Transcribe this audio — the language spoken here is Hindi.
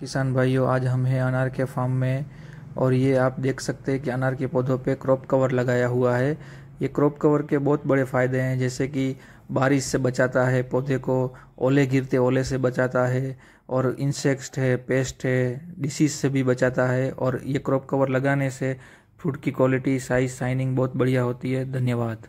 किसान भाइयों आज हम हैं अनार के फार्म में और ये आप देख सकते हैं कि अनार के पौधों पे क्रॉप कवर लगाया हुआ है ये क्रॉप कवर के बहुत बड़े फ़ायदे हैं जैसे कि बारिश से बचाता है पौधे को ओले गिरते ओले से बचाता है और इंसेक्ट है पेस्ट है डिसीज से भी बचाता है और ये क्रॉप कवर लगाने से फ्रूट की क्वालिटी साइज शाइनिंग बहुत बढ़िया होती है धन्यवाद